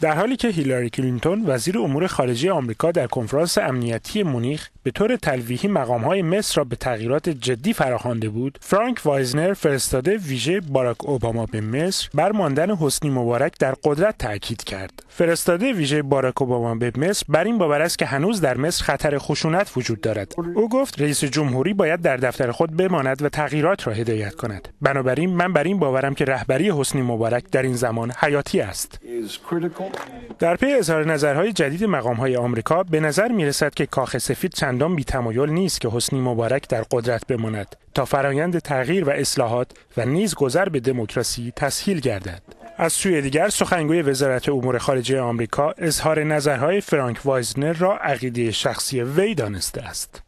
در حالی که هیلاری کلینتون وزیر امور خارجه آمریکا در کنفرانس امنیتی مونیخ به طور تلویحی مقامهای مصر را به تغییرات جدی فراخوانده بود فرانک وایزنر فرستاده ویژه باراک اوباما به مصر بر ماندن حسنی مبارک در قدرت تاکید کرد فرستاده ویژه باراک اوباما به مصر بر این باور است که هنوز در مصر خطر خشونت وجود دارد او گفت رئیس جمهوری باید در دفتر خود بماند و تغییرات را هدایت کند بنابراین من بر این باورم که رهبری حسنی مبارک در این زمان حیاتی است در پی اظهار نظرهای جدید مقامهای آمریکا به نظر می رسد که کاخ سفید چندان تمایل نیست که حسنی مبارک در قدرت بماند تا فرایند تغییر و اصلاحات و نیز گذر به دموکراسی تسهیل گردد. از سوی دیگر سخنگوی وزارت امور خارجه آمریکا اظهار نظرهای فرانک وایزنر را عقیده شخصی وی دانسته است.